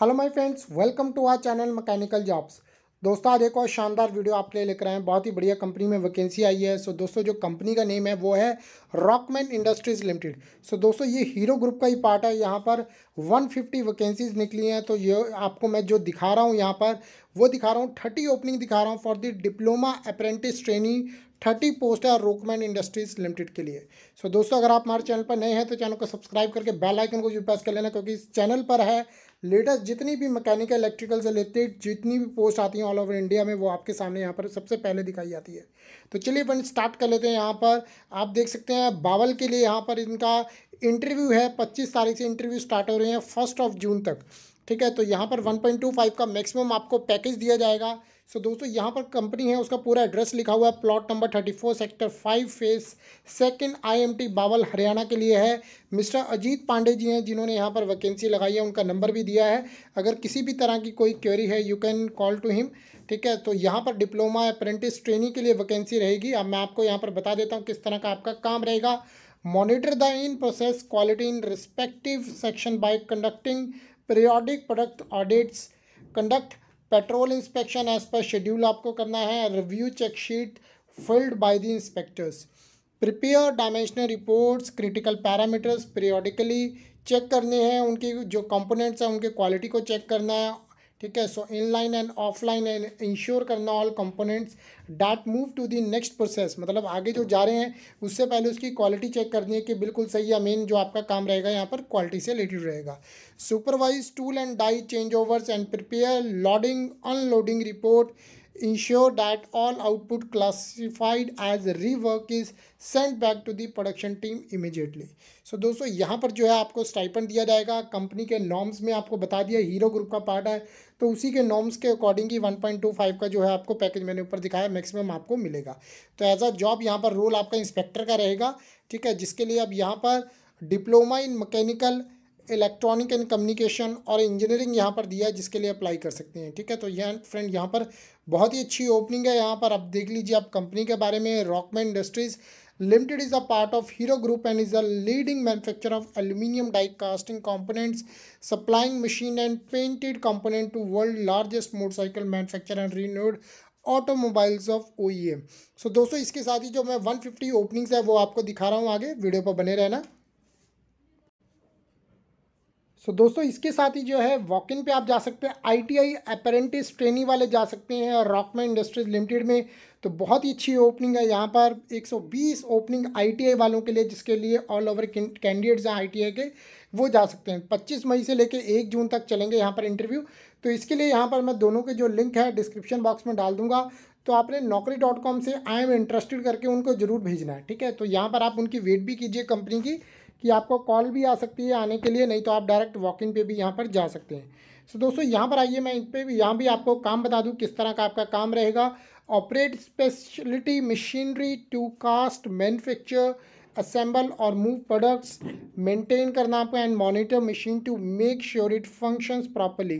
hello my friends welcome to our channel mechanical jobs दोस्तों आज एक और शानदार वीडियो आपके लिए लेकर आए हैं बहुत ही बढ़िया कंपनी में वैकेंसी आई है सो so, दोस्तों जो कंपनी का नेम है वो है रॉकमैन इंडस्ट्रीज़ लिमिटेड सो दोस्तों ये हीरो ग्रुप का ही पार्ट है यहाँ पर 150 वैकेंसीज निकली हैं तो ये आपको मैं जो दिखा रहा हूँ यहाँ पर वो दिखा रहा हूँ थर्टी ओपनिंग दिखा रहा हूँ for the diploma apprentice training thirty post है रोकमैन इंडस्ट्रीज लिमिटेड के लिए सो so, दोस्तों अगर आप हमारे चैनल पर नए हैं तो चैनल को सब्सक्राइब करके बेल आइकन को भी प्रेस कर लेना क्योंकि इस चैनल पर है लेटेस्ट जितनी भी मैकेनिकल इलेक्ट्रिकल से रिलेटेड जितनी भी पोस्ट आती हैं ऑल ओवर इंडिया में वो आपके सामने यहाँ पर सबसे पहले दिखाई जाती है तो चलिए अपन स्टार्ट कर लेते हैं यहाँ पर आप देख सकते हैं बावल के लिए यहाँ पर इनका इंटरव्यू है पच्चीस तारीख से इंटरव्यू स्टार्ट हो रहे हैं फर्स्ट ऑफ जून तक ठीक है तो यहाँ पर 1.25 का मैक्सिमम आपको पैकेज दिया जाएगा सो so, दोस्तों यहाँ पर कंपनी है उसका पूरा एड्रेस लिखा हुआ है plot number 34 sector 5 phase second IMT Bawal Haryana के लिए है मिस्टर अजीत पांडे जी हैं जिन्होंने यहाँ पर वैकेंसी लगाई है उनका नंबर भी दिया है अगर किसी भी तरह की कोई क्वेरी है you can call to him ठीक है तो यहाँ पर डिप्लोमा अप्रेंटिस ट्रेनिंग के लिए वैकेंसी रहेगी अब मैं आपको यहाँ पर बता देता हूँ किस तरह का आपका काम रहेगा monitor the in process quality in respective section by conducting periodic product audits conduct patrol inspection as per schedule आपको करना है review check sheet filled by the inspectors prepare dimensional reports critical parameters periodically check करने हैं उनकी जो components हैं उनके quality को चेक करना है ठीक है so inline and offline and ensure करना all components that move to the next process मतलब आगे जो जा रहे हैं उससे पहले उसकी क्वालिटी चेक करनी है कि बिल्कुल सही है मेन जो आपका काम रहेगा यहाँ पर क्वालिटी से रिलेटेड रहेगा supervise tool and die changeovers and prepare loading unloading report ensure that all output classified as rework is sent back to the production team immediately so दोस्तों यहाँ पर जो है आपको स्टाइपन दिया जाएगा कंपनी के नॉर्म्स में आपको बता दिया हीरो ग्रुप का पार्ट है तो उसी के नॉर्म्स के अकॉर्डिंग ही 1.25 का जो है आपको पैकेज मैंने ऊपर दिखाया मैक्सिमम आपको मिलेगा तो एज अ जॉब यहाँ पर रोल आपका इंस्पेक्टर का रहेगा ठीक है जिसके लिए अब यहाँ पर diploma in mechanical electronic and communication और इंजीनियरिंग यहाँ पर दिया है जिसके लिए अप्लाई कर सकते हैं ठीक है तो यह फ्रेंड यहाँ पर बहुत ही अच्छी ओपनिंग है यहाँ पर आप देख लीजिए आप कंपनी के बारे में Rockman Industries limited is a part of Hero group and is a leading manufacture of aluminium die casting components supplying machine and painted component to world largest motorcycle manufacture and Renault automobiles of ओ so दोस्तों इसके साथ ही जो मैं one fifty openings है वो आपको दिखा रहा हूँ आगे वीडियो पर बने रहना सो so, दोस्तों इसके साथ ही जो है वॉक इन पर आप जा सकते हैं आईटीआई अप्रेंटिस ट्रेनी वाले जा सकते हैं रॉकमैन इंडस्ट्रीज लिमिटेड में तो बहुत ही अच्छी ओपनिंग है यहाँ पर 120 ओपनिंग आईटीआई वालों के लिए जिसके लिए ऑल ओवर कैंडिडेट्स हैं आईटीआई के वो जा सकते हैं 25 मई से लेकर एक जून तक चलेंगे यहाँ पर इंटरव्यू तो इसके लिए यहाँ पर मैं दोनों के जो लिंक है डिस्क्रिप्शन बॉक्स में डाल दूंगा तो आपने नौकरी डॉट कॉम से आई एम इंटरेस्टेड करके उनको ज़रूर भेजना है ठीक है तो यहाँ पर आप उनकी वेट भी कीजिए कंपनी की कि आपको कॉल भी आ सकती है आने के लिए नहीं तो आप डायरेक्ट वॉक इन पर भी यहाँ पर जा सकते हैं सो दोस्तों यहाँ पर आइए मैं इन पर भी यहाँ भी आपको काम बता दूँ किस तरह का आपका काम रहेगा operate speciality machinery to cast manufacture assemble और मूव प्रोडक्ट्स मेंटेन करना आपको and monitor machine to make sure it functions properly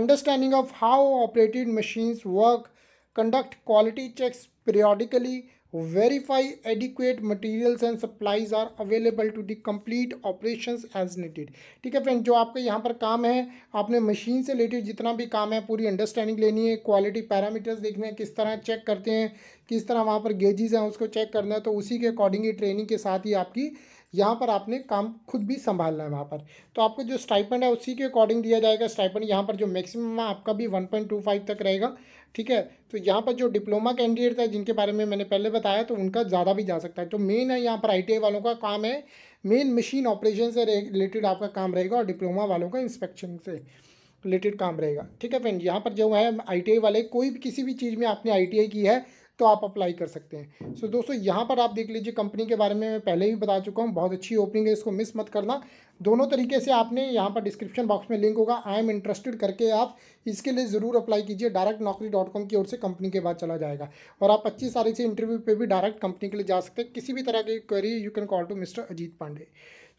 understanding of how operated machines work conduct quality checks periodically verify adequate materials and supplies are available to the complete operations as needed ठीक है friend जो आपका यहाँ पर काम है आपने machine से रिलेटेड जितना भी काम है पूरी अंडरस्टैंडिंग लेनी है क्वालिटी पैरामीटर्स देखने हैं किस तरह चेक करते हैं किस तरह वहाँ पर गेजेस हैं उसको चेक करना है तो उसी के अकॉर्डिंग ही ट्रेनिंग के साथ ही आपकी यहाँ पर आपने काम खुद भी संभालना है वहाँ पर तो आपको जो स्टाइपेंड है उसी के अकॉर्डिंग दिया जाएगा स्टाइपेंड यहाँ पर जो मैक्सिमम आपका भी वन पॉइंट टू फाइव तक रहेगा ठीक है तो यहाँ पर जो डिप्लोमा कैंडिडेट है जिनके बारे में मैंने पहले बताया तो उनका ज़्यादा भी जा सकता है तो मेन है यहाँ पर आई वालों का काम है मेन मशीन ऑपरेशन से रिलेटेड आपका काम रहेगा और डिप्लोमा वालों का इंस्पेक्शन से रिलेटेड काम रहेगा ठीक है फ्रेंड यहाँ पर जो है आई वाले कोई भी किसी भी चीज़ में आपने आई की है तो आप अप्लाई कर सकते हैं सो so, दोस्तों यहाँ पर आप देख लीजिए कंपनी के बारे में मैं पहले ही बता चुका हूँ बहुत अच्छी ओपनिंग है इसको मिस मत करना दोनों तरीके से आपने यहाँ पर डिस्क्रिप्शन बॉक्स में लिंक होगा आई एम इंटरेस्टेड करके आप इसके लिए ज़रूर अप्लाई कीजिए डायरेक्ट नौकरी डॉट कॉम की ओर से कंपनी के बाद चला जाएगा और आप पच्चीस तारीख से इंटरव्यू पर भी डायरेक्ट कंपनी के लिए जा सकते हैं किसी भी तरह की query you can call to mister Ajit Pandey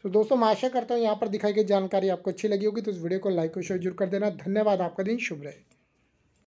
तो दोस्तों मैं आशा करता हूँ यहाँ पर दिखाई गई जानकारी आपको अच्छी लगी होगी तो इस वीडियो को लाइक और शेयर जरूर कर देना धन्यवाद आपका दिन शुभ रहे